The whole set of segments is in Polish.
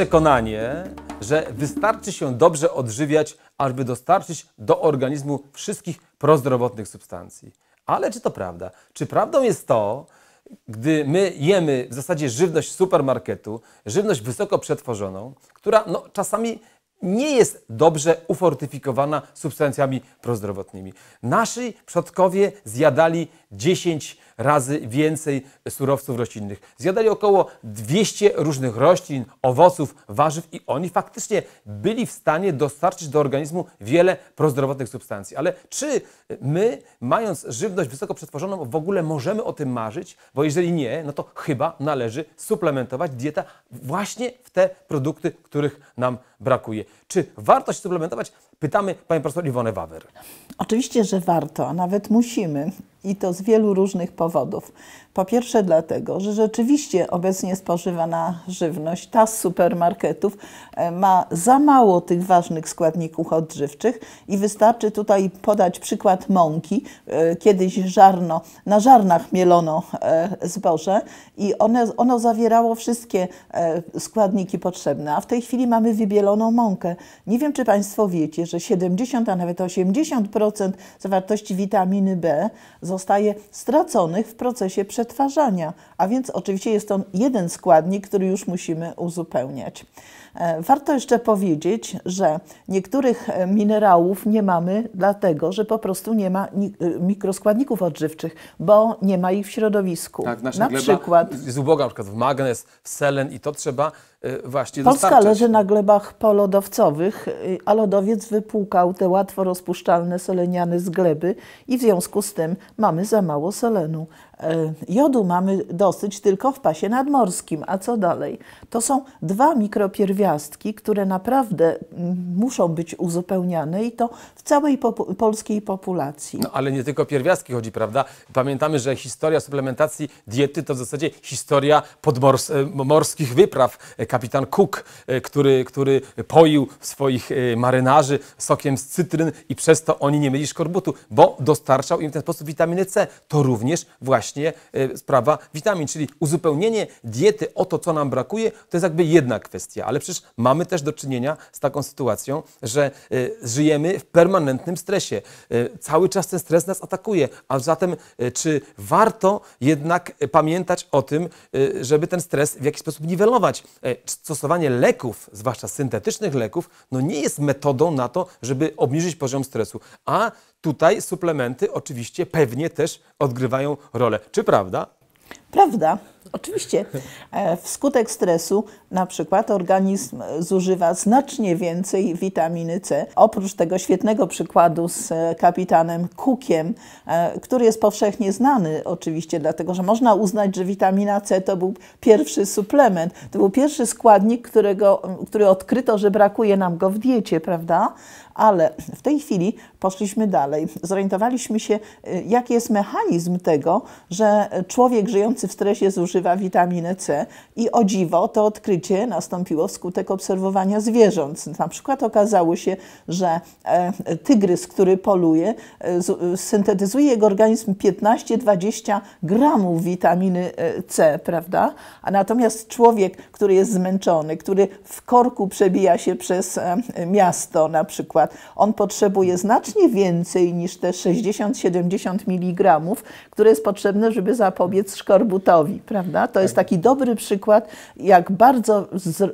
przekonanie, że wystarczy się dobrze odżywiać, aby dostarczyć do organizmu wszystkich prozdrowotnych substancji. Ale czy to prawda? Czy prawdą jest to, gdy my jemy w zasadzie żywność supermarketu, żywność wysoko przetworzoną, która no, czasami nie jest dobrze ufortyfikowana substancjami prozdrowotnymi. Nasi przodkowie zjadali 10 razy więcej surowców roślinnych. Zjadali około 200 różnych roślin, owoców, warzyw i oni faktycznie byli w stanie dostarczyć do organizmu wiele prozdrowotnych substancji. Ale czy my, mając żywność wysoko przetworzoną, w ogóle możemy o tym marzyć? Bo jeżeli nie, no to chyba należy suplementować dieta właśnie w te produkty, których nam brakuje. Czy warto się suplementować? Pytamy panią profesor Iwonę Wawer. Oczywiście, że warto, a nawet musimy. I to z wielu różnych powodów. Po pierwsze, dlatego, że rzeczywiście obecnie spożywana żywność, ta z supermarketów, e, ma za mało tych ważnych składników odżywczych i wystarczy tutaj podać przykład mąki. E, kiedyś żarno, na żarnach mielono e, zboże i one, ono zawierało wszystkie składniki potrzebne, a w tej chwili mamy wybieloną mąkę. Nie wiem, czy Państwo wiecie, że 70, a nawet 80% zawartości witaminy B zostaje straconych w procesie przetwarzania, a więc oczywiście jest to jeden składnik, który już musimy uzupełniać. E, warto jeszcze powiedzieć, że niektórych e, minerałów nie mamy, dlatego że po prostu nie ma e, mikroskładników odżywczych, bo nie ma ich w środowisku. Tak, na gleba przykład jest uboga, na przykład w magnez, w selen i to trzeba właśnie Polska dostarczać. leży na glebach polodowcowych, a lodowiec wypłukał te łatwo rozpuszczalne seleniany z gleby i w związku z tym mamy za mało selenu. E, jodu mamy dosyć tylko w pasie nadmorskim, a co dalej? To są dwa mikropierwiastki, które naprawdę mm, muszą być uzupełniane i to w całej popu polskiej populacji. No ale nie tylko pierwiastki chodzi, prawda? Pamiętamy, że historia suplementacji diety to w zasadzie historia podmorskich e, wypraw. E, kapitan Cook, który, który poił swoich marynarzy sokiem z cytryn i przez to oni nie mieli szkorbutu, bo dostarczał im w ten sposób witaminy C. To również właśnie właśnie e, sprawa witamin, czyli uzupełnienie diety o to, co nam brakuje, to jest jakby jedna kwestia, ale przecież mamy też do czynienia z taką sytuacją, że e, żyjemy w permanentnym stresie. E, cały czas ten stres nas atakuje, a zatem czy warto jednak pamiętać o tym, żeby ten stres w jakiś sposób niwelować? Stosowanie leków, zwłaszcza syntetycznych leków, no nie jest metodą na to, żeby obniżyć poziom stresu, a Tutaj suplementy oczywiście pewnie też odgrywają rolę. Czy prawda? Prawda? Oczywiście. E, wskutek stresu na przykład organizm zużywa znacznie więcej witaminy C. Oprócz tego świetnego przykładu z e, kapitanem Cookiem, e, który jest powszechnie znany oczywiście, dlatego że można uznać, że witamina C to był pierwszy suplement, to był pierwszy składnik, którego, który odkryto, że brakuje nam go w diecie, prawda? Ale w tej chwili poszliśmy dalej. Zorientowaliśmy się, jaki jest mechanizm tego, że człowiek żyjący w stresie zużywa witaminę C i o dziwo to odkrycie nastąpiło wskutek obserwowania zwierząt. Na przykład okazało się, że e, tygrys, który poluje, e, syntetyzuje jego organizm 15-20 gramów witaminy e, C, prawda? A natomiast człowiek, który jest zmęczony, który w korku przebija się przez miasto na przykład, on potrzebuje znacznie więcej niż te 60-70 mg, które jest potrzebne, żeby zapobiec szkorbie butowi, prawda? To jest tak. taki dobry przykład, jak bardzo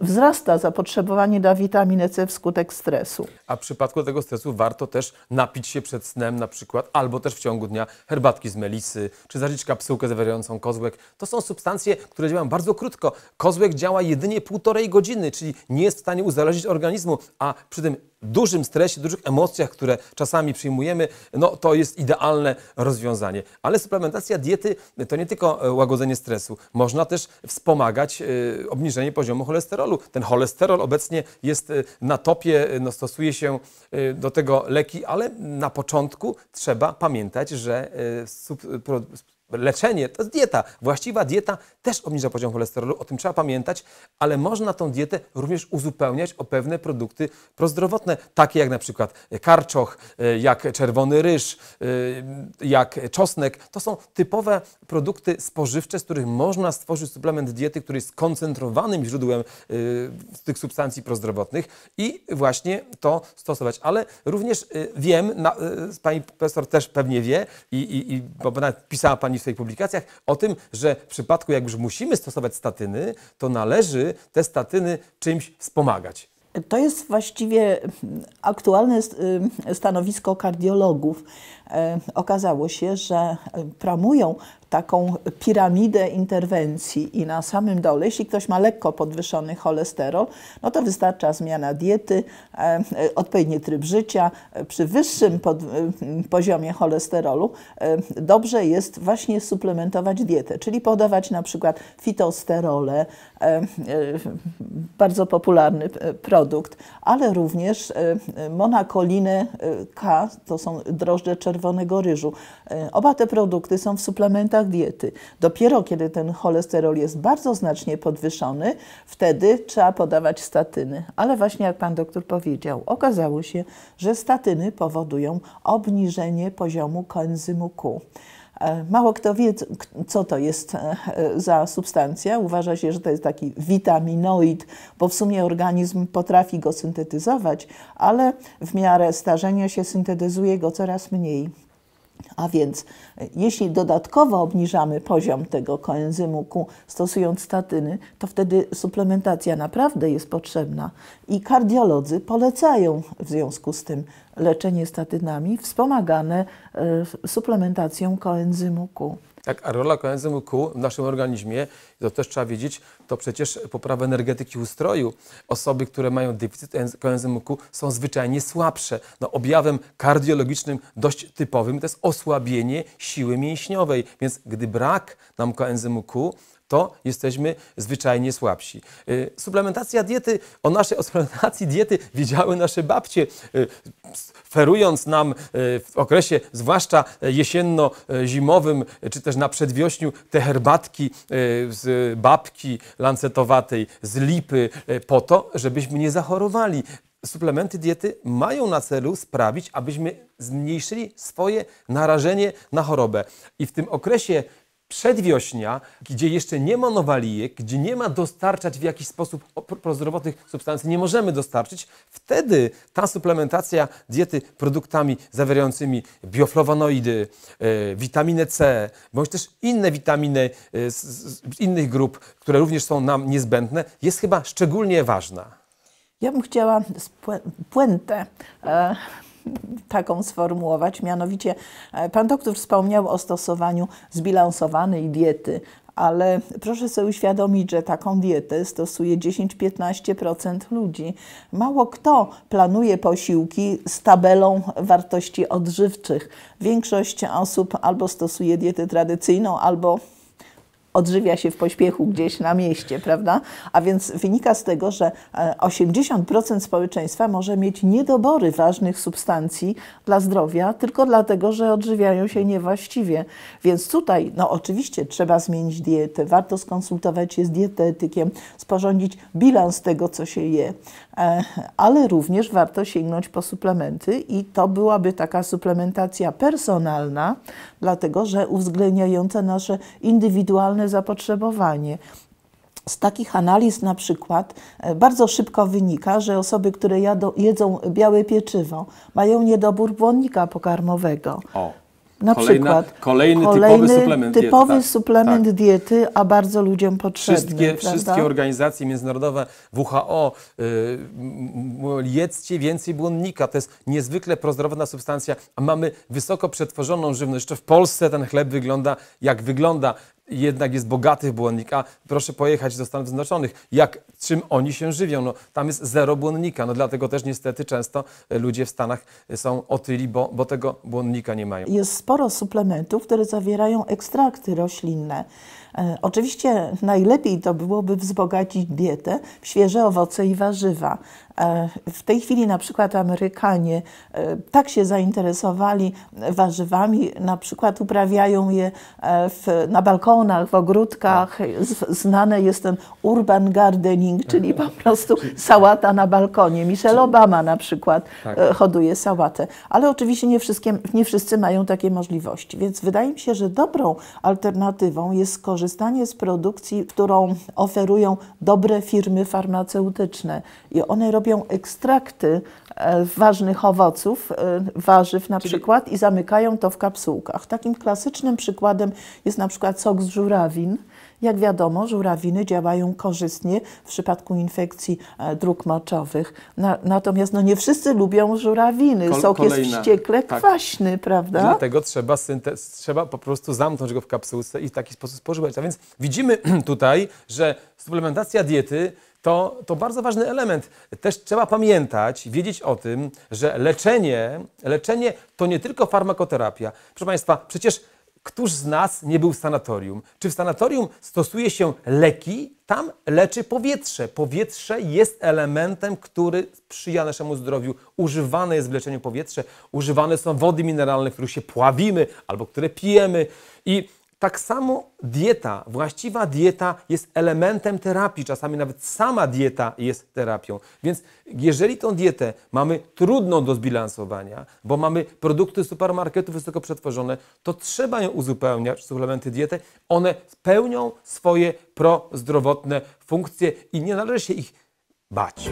wzrasta zapotrzebowanie na witaminę C wskutek stresu. A w przypadku tego stresu warto też napić się przed snem na przykład, albo też w ciągu dnia herbatki z melisy, czy zażyć kapsułkę zawierającą kozłek. To są substancje, które działają bardzo krótko. Kozłek działa jedynie półtorej godziny, czyli nie jest w stanie uzależnić organizmu, a przy tym dużym stresie, dużych emocjach, które czasami przyjmujemy, no to jest idealne rozwiązanie. Ale suplementacja diety to nie tylko e, łagodzenie stresu. Można też wspomagać y, obniżenie poziomu cholesterolu. Ten cholesterol obecnie jest y, na topie, y, no stosuje się do tego leki, ale na początku trzeba pamiętać, że leczenie, to jest dieta. Właściwa dieta też obniża poziom cholesterolu, o tym trzeba pamiętać, ale można tą dietę również uzupełniać o pewne produkty prozdrowotne, takie jak na przykład karczoch, y, jak czerwony ryż, y, jak czosnek. To są typowe produkty spożywcze, z których można stworzyć suplement diety, który jest skoncentrowanym źródłem y, tych substancji prozdrowotnych i właśnie to stosować. Ale również wiem, pani profesor też pewnie wie i, i, i bo nawet pisała pani w swoich publikacjach o tym, że w przypadku, jak już musimy stosować statyny, to należy te statyny czymś wspomagać. To jest właściwie mm, aktualne y, stanowisko kardiologów. E, okazało się, że y, promują taką piramidę interwencji i na samym dole, jeśli ktoś ma lekko podwyższony cholesterol, no to wystarcza zmiana diety, e, odpowiedni tryb życia. Przy wyższym pod, e, poziomie cholesterolu e, dobrze jest właśnie suplementować dietę, czyli podawać na przykład fitosterole, bardzo popularny produkt, ale również monakolinę K, to są drożdże czerwonego ryżu. Oba te produkty są w suplementach elementach diety. Dopiero kiedy ten cholesterol jest bardzo znacznie podwyższony, wtedy trzeba podawać statyny. Ale właśnie jak pan doktor powiedział, okazało się, że statyny powodują obniżenie poziomu koenzymu Q. E, mało kto wie, co to jest e, za substancja. Uważa się, że to jest taki witaminoid, bo w sumie organizm potrafi go syntetyzować, ale w miarę starzenia się syntetyzuje go coraz mniej. A więc e, jeśli dodatkowo obniżamy poziom tego koenzymu Q stosując statyny, to wtedy suplementacja naprawdę jest potrzebna i kardiolodzy polecają w związku z tym leczenie statynami wspomagane e, suplementacją koenzymu Q. Jak a rola koenzymu Q w naszym organizmie, to też trzeba wiedzieć, to przecież poprawa energetyki ustroju. Osoby, które mają deficyt koenzymu Q są zwyczajnie słabsze. No, objawem kardiologicznym dość typowym to jest osłabienie siły mięśniowej, więc gdy brak nam koenzymu Q, to jesteśmy zwyczajnie słabsi. Y, suplementacja diety, o naszej suplementacji diety wiedziały nasze babcie, y, ferując nam y, w okresie zwłaszcza jesienno-zimowym, czy też na przedwiośniu te herbatki z babki lancetowatej, z lipy, po to, żebyśmy nie zachorowali suplementy diety mają na celu sprawić, abyśmy zmniejszyli swoje narażenie na chorobę. I w tym okresie przedwiośnia, gdzie jeszcze nie ma nowalijek, gdzie nie ma dostarczać w jakiś sposób prozdrowotnych substancji, nie możemy dostarczyć, wtedy ta suplementacja diety produktami zawierającymi bioflawanoidy, e, witaminę C, bądź też inne witaminy e, z, innych grup, które również są nam niezbędne, jest chyba szczególnie ważna. Ja bym chciała puentę. E, taką sformułować, mianowicie e, pan doktor wspomniał o stosowaniu zbilansowanej diety, ale proszę sobie uświadomić, że taką dietę stosuje 10-15% ludzi. Mało kto planuje posiłki z tabelą wartości odżywczych. Większość osób albo stosuje dietę tradycyjną, albo odżywia się w pośpiechu gdzieś na mieście, prawda? A więc wynika z tego, że 80% e, społeczeństwa może mieć niedobory ważnych substancji dla zdrowia tylko dlatego, że odżywiają się niewłaściwie. Więc tutaj, no oczywiście trzeba zmienić dietę, warto skonsultować się z dietetykiem, sporządzić bilans tego, co się je, e, ale również warto sięgnąć po suplementy i to byłaby taka suplementacja personalna, dlatego że uwzględniająca nasze indywidualne zapotrzebowanie. Z takich analiz na przykład e, bardzo szybko wynika, że osoby, które jadą, jedzą białe pieczywo, mają niedobór błonnika pokarmowego. O. Na Kolejna, przykład kolejny, kolejny, typowy suplement, typowy diety, suplement tak. diety, a bardzo ludziom potrzebny. Wszystkie, wszystkie organizacje międzynarodowe, WHO, yy, jedzcie więcej błonnika. To jest niezwykle prozdrowa substancja, a mamy wysoko przetworzoną żywność. Jeszcze w Polsce ten chleb wygląda jak wygląda jednak jest bogatych błonnika, proszę pojechać do Stanów Zjednoczonych. Jak, czym oni się żywią? No, tam jest zero błonnika, no dlatego też niestety często e, ludzie w Stanach e, są otyli, bo, bo tego błonnika nie mają. Jest sporo suplementów, które zawierają ekstrakty roślinne. E, oczywiście najlepiej to byłoby wzbogacić dietę w świeże owoce i warzywa. E, w tej chwili na przykład Amerykanie e, tak się zainteresowali warzywami, na przykład uprawiają je w, na balkonach, w ogródkach. Tak. Znane jest ten urban gardening, czyli po prostu sałata na balkonie. Michelle Obama na przykład tak. hoduje sałatę. Ale oczywiście nie, nie wszyscy mają takie możliwości, więc wydaje mi się, że dobrą alternatywą jest skorzystanie korzystanie z produkcji, którą oferują dobre firmy farmaceutyczne. I one robią ekstrakty e, ważnych owoców, e, warzyw na Czyli... przykład i zamykają to w kapsułkach. Takim klasycznym przykładem jest na przykład sok z żurawin. Jak wiadomo, żurawiny działają korzystnie w przypadku infekcji e, dróg moczowych. Na, natomiast no, nie wszyscy lubią żurawiny. Kol, Sok kolejna, jest wściekle tak. kwaśny, prawda? Dlatego trzeba, trzeba po prostu zamknąć go w kapsułce i w taki sposób spożywać. A więc widzimy tutaj, że suplementacja diety to, to bardzo ważny element. Też trzeba pamiętać, wiedzieć o tym, że leczenie, leczenie to nie tylko farmakoterapia. Proszę Państwa, przecież Któż z nas nie był w sanatorium? Czy w sanatorium stosuje się leki? Tam leczy powietrze. Powietrze jest elementem, który sprzyja naszemu zdrowiu. Używane jest w leczeniu powietrze, używane są wody mineralne, których się pławimy albo które pijemy. I tak samo dieta, właściwa dieta jest elementem terapii, czasami nawet sama dieta jest terapią. Więc jeżeli tą dietę mamy trudną do zbilansowania, bo mamy produkty supermarketu wysoko przetworzone, to trzeba ją uzupełniać, suplementy diety. One spełnią swoje prozdrowotne funkcje i nie należy się ich bać.